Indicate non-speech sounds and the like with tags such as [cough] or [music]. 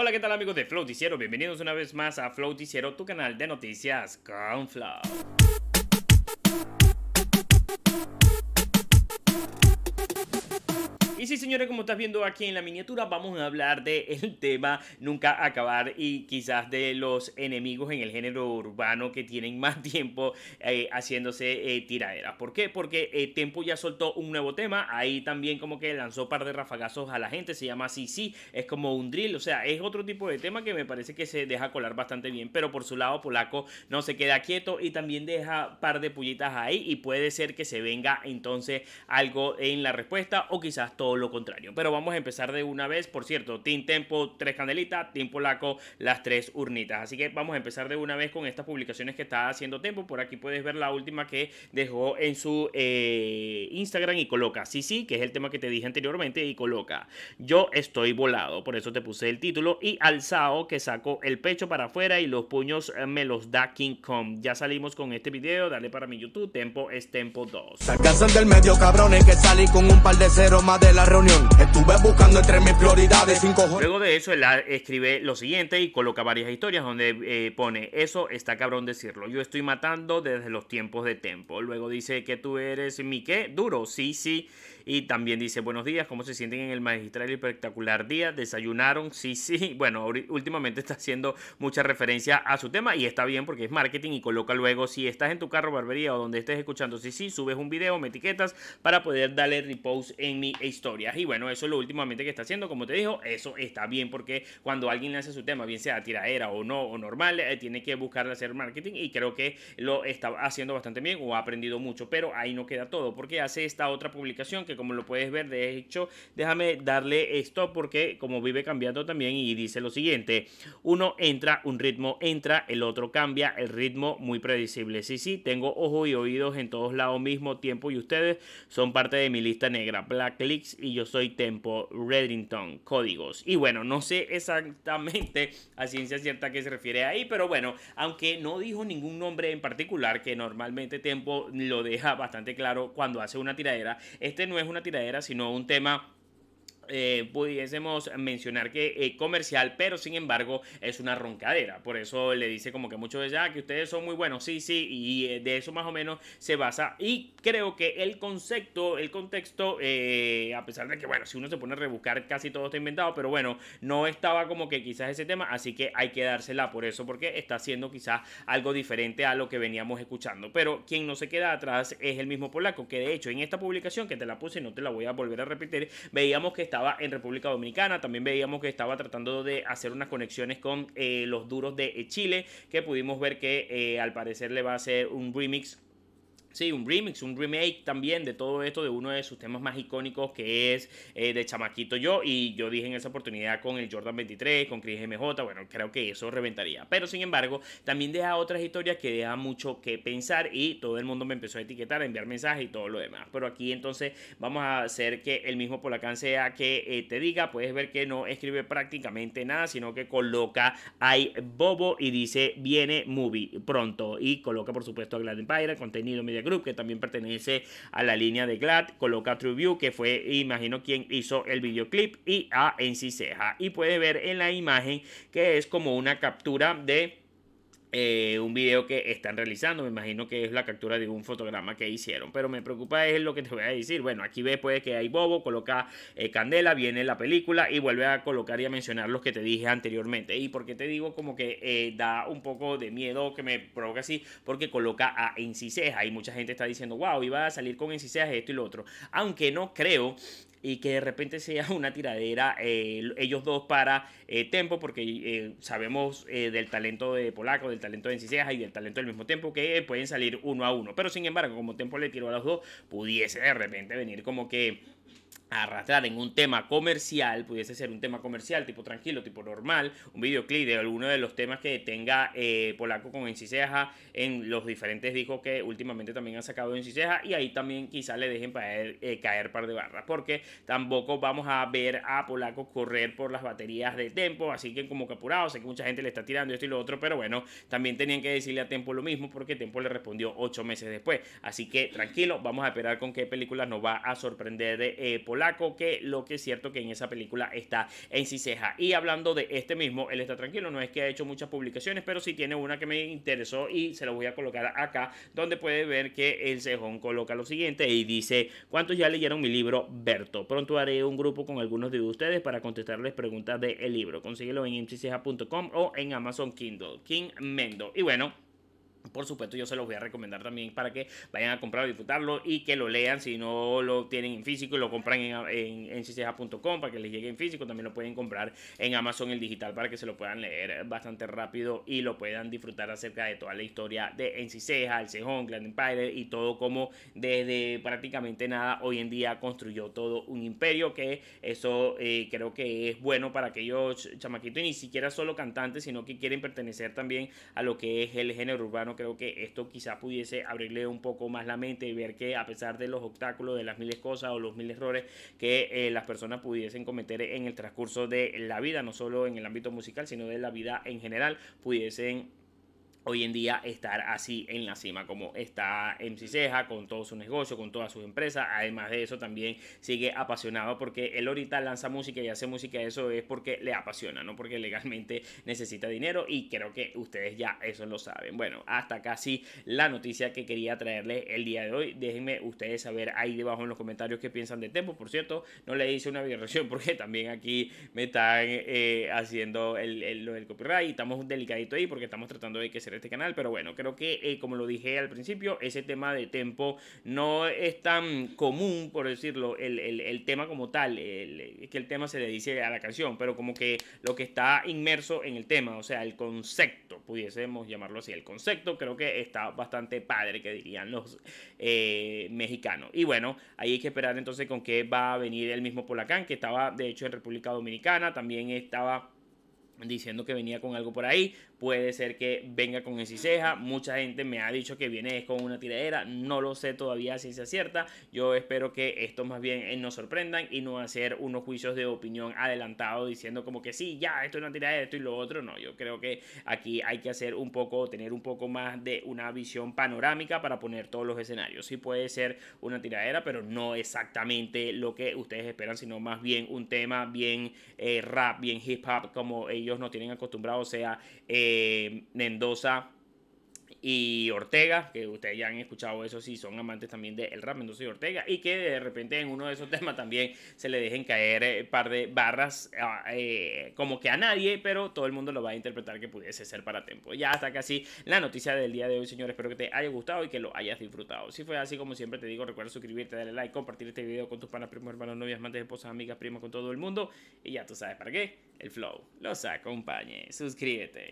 Hola, ¿qué tal amigos de Flow Bienvenidos una vez más a Flow tu canal de noticias con Flow. sí, señores, como estás viendo aquí en la miniatura, vamos a hablar del tema nunca acabar y quizás de los enemigos en el género urbano que tienen más [laughs] tiempo eh, haciéndose eh, tiraderas. ¿Por qué? Porque eh, Tempo ya soltó un nuevo tema, ahí también como que lanzó un par de rafagazos a la gente, se llama sí sí, es como un drill, o sea, es otro tipo de tema que me parece que se deja colar bastante bien, pero por su lado polaco no se queda quieto y también deja un par de pullitas ahí y puede ser que se venga entonces algo en la respuesta o quizás todo lo contrario. Pero vamos a empezar de una vez. Por cierto, Team Tempo, tres candelitas, Team Polaco, las tres urnitas. Así que vamos a empezar de una vez con estas publicaciones que está haciendo Tempo. Por aquí puedes ver la última que dejó en su eh, Instagram y coloca, sí, sí, que es el tema que te dije anteriormente, y coloca, yo estoy volado, por eso te puse el título, y alzao que sacó el pecho para afuera y los puños eh, me los da King Kong. Ya salimos con este video, dale para mi YouTube, Tempo es Tempo 2. alcanzan del medio, cabrones, que salí con un par de cero más de la reunión. Estuve buscando entre mis prioridades cinco Luego de eso, él ah, escribe lo siguiente y coloca varias historias donde eh, pone: Eso está cabrón decirlo. Yo estoy matando desde los tiempos de tempo. Luego dice que tú eres mi qué, duro. Sí, sí. Y también dice, buenos días, ¿cómo se sienten en el magistral y espectacular día? ¿Desayunaron? Sí, sí. [laughs] Bueno, últimamente está haciendo mucha referencia a su tema y está bien porque es marketing y coloca luego, si estás en tu carro, barbería o donde estés escuchando, sí, sí, subes un video, me etiquetas para poder darle repost en mi historia. Y bueno, eso es lo últimamente que está haciendo, como te dijo, eso está bien porque cuando alguien hace su tema, bien sea tiraera o no, o normal, eh, tiene que buscar hacer marketing y creo que lo está haciendo bastante bien o ha aprendido mucho, pero ahí no queda todo porque hace esta otra publicación que como lo puedes ver, de hecho, déjame darle esto porque como vive cambiando también y dice lo siguiente, uno entra, un ritmo entra, el otro cambia, el ritmo muy predecible. Sí, sí, tengo ojo y oídos en todos lados mismo tiempo y ustedes son parte de mi lista negra, Black clicks y yo soy Tempo Reddington, códigos. Y bueno, no sé exactamente a ciencia cierta qué se refiere ahí, pero bueno, aunque no dijo ningún nombre en particular, que normalmente Tempo lo deja bastante claro cuando hace una tiradera, este es una tiradera, sino un tema eh, pudiésemos mencionar que es comercial, pero sin embargo es una roncadera. Por eso le dice como que muchos de ya que ustedes son muy buenos, sí, sí, y eh, de eso más o menos se basa. Y creo que el concepto, el contexto, eh, a pesar de que, bueno, si uno se pone a rebuscar, casi todo está inventado, pero bueno, no estaba como que quizás ese tema, así que hay que dársela por eso, porque está haciendo quizás algo diferente a lo que veníamos escuchando. Pero quien no se queda atrás es el mismo polaco, que de hecho en esta publicación que te la puse, y no te la voy a volver a repetir, veíamos que estaba estaba en República Dominicana. También veíamos que estaba tratando de hacer unas conexiones con eh, los duros de eh, Chile, que pudimos ver que eh, al parecer le va a hacer un remix Sí, un remix, un remake también de todo esto, de uno de sus temas más icónicos que es eh, de Chamaquito Yo. Y yo dije en esa oportunidad con el Jordan 23, con Chris MJ, bueno, creo que eso reventaría. Pero sin embargo, también deja otras historias que deja mucho que pensar y todo el mundo me empezó a etiquetar, a enviar mensajes y todo lo demás. Pero aquí entonces vamos a hacer que el mismo Polacán sea que eh, te diga, puedes ver que no escribe prácticamente nada, sino que coloca hay Bobo y dice viene movie pronto. Y coloca por supuesto a Glad Empire, contenido media Group, que también pertenece a la línea de Glad. Coloca TrueView que fue, imagino, quien hizo el videoclip, y a NC Ceja. Y puede ver en la imagen que es como una captura de eh, un video que están realizando. Me imagino que es la captura de un fotograma que hicieron. Pero me preocupa es lo que te voy a decir. Bueno, aquí ves pues que hay Bobo, coloca eh, Candela, viene la película y vuelve a colocar y a mencionar los que te dije anteriormente. Y porque te digo como que eh, da un poco de miedo que me provoca así, porque coloca a Enciseja y mucha gente está diciendo, wow, iba a salir con Enciseja esto y lo otro. Aunque no creo y que de repente sea [laughs] una tiradera eh, ellos dos para eh, Tempo, porque eh, sabemos del talento de Polaco, del talento de Enciseja y del talento del mismo Tempo que pueden salir uno a uno. Pero sin embargo, como Tempo le tiró a los dos, pudiese de repente venir como que arrastrar en un tema comercial, pudiese ser un tema comercial, tipo tranquilo, tipo normal, un videoclip de alguno de los temas que tenga eh, Polaco con Enciseja en los diferentes discos que últimamente también han sacado Enciseja y ahí también quizá le dejen para eh, caer par de barras, porque tampoco vamos a ver a Polaco correr por las baterías de Tempo, así que como que apurado, sé que mucha gente le está tirando esto y lo otro, pero bueno, también tenían que decirle a Tempo lo mismo porque Tempo le respondió ocho meses después, así que tranquilo, vamos a esperar con qué película nos va a sorprender eh, Polaco que lo que es cierto que en esa película está en Ciceja. Y hablando de este mismo, él está tranquilo, no es que ha hecho muchas publicaciones, pero sí tiene una que me interesó y se la voy a colocar acá, donde puede ver que el cejón coloca lo siguiente y dice, ¿cuántos ya leyeron mi libro Berto? Pronto haré un grupo con algunos de ustedes para contestarles preguntas del libro. Consíguelo en e puntocom o en Amazon Kindle. King Mendo. Y bueno, por supuesto, yo se los voy a recomendar también para que vayan a comprarlo, disfrutarlo y que lo lean. Si no lo tienen en físico y lo compran en, en, para que les llegue en físico, también lo pueden comprar en Amazon el digital para que se lo puedan leer bastante rápido y lo puedan disfrutar acerca de toda la historia de Enciseja, el Sejón, Grand Empire y todo como desde prácticamente nada hoy en día construyó todo un imperio. Que eso eh, creo que es bueno para aquellos chamaquitos y ni siquiera solo cantantes, sino que quieren pertenecer también a lo que es el género urbano creo que esto quizá pudiese abrirle un poco más la mente y ver que a pesar de los obstáculos, de las miles cosas o los mil errores que eh, las personas pudiesen cometer en el transcurso de la vida, no solo en el ámbito musical, sino de la vida en general, pudiesen hoy en día estar así en la cima como está MC Ceja con todo su negocio, con todas sus empresas. Además de eso también sigue apasionado porque él ahorita lanza música y hace música, eso es porque le apasiona, no porque legalmente necesita dinero y creo que ustedes ya eso lo saben. Bueno, hasta casi la noticia que quería traerles el día de hoy. Déjenme ustedes saber ahí debajo en los comentarios qué piensan de Tempo. Por cierto, no le hice una violación porque también aquí me están eh, haciendo el, el, copyright y estamos delicadito ahí porque estamos tratando de que se este canal, pero bueno, creo que eh, como lo dije al principio, ese tema de tempo no es tan común, por decirlo, el, tema como tal, Es que el tema se le dice a la canción, pero como que lo que está inmerso en el tema, o sea, el concepto, pudiésemos llamarlo así, el concepto creo que está bastante padre, que dirían los eh, mexicanos. Y bueno, ahí hay que esperar entonces con qué va a venir el mismo Polacán, que estaba de hecho en República Dominicana, también estaba diciendo que venía con algo por ahí puede ser que venga con ese ceja Mucha gente me ha dicho que viene con una tiradera. No lo sé todavía si se cierta. Yo espero que esto más bien eh, nos sorprendan y no hacer unos juicios de opinión adelantados diciendo como que sí, ya, esto es una tiradera, esto y lo otro. No, yo creo que aquí hay que hacer un poco, tener un poco más de una visión panorámica para poner todos los escenarios. Sí puede ser una tiradera, pero no exactamente lo que ustedes esperan, sino más bien un tema bien eh, rap, bien hip hop, como ellos No tienen acostumbrado, o sea... Eh, eh, Mendoza y Ortega, que ustedes ya han escuchado eso si son amantes también de de rap Mendoza y Ortega, y que de repente en uno de esos [laughs] temas también se le dejen caer un eh, par de barras ah, eh, como que a nadie, pero todo el mundo lo va a interpretar que pudiese ser para tiempo. Ya hasta casi la noticia del día de hoy, señores. Espero que te haya gustado y que lo hayas disfrutado. Si fue así, como siempre te digo, recuerda suscribirte, darle like, compartir este video con tus panas, primos, hermanos, novias, amantes, esposas, amigas, primas, con todo el mundo. Y ya tú sabes para qué, el flow los acompañe. Suscríbete.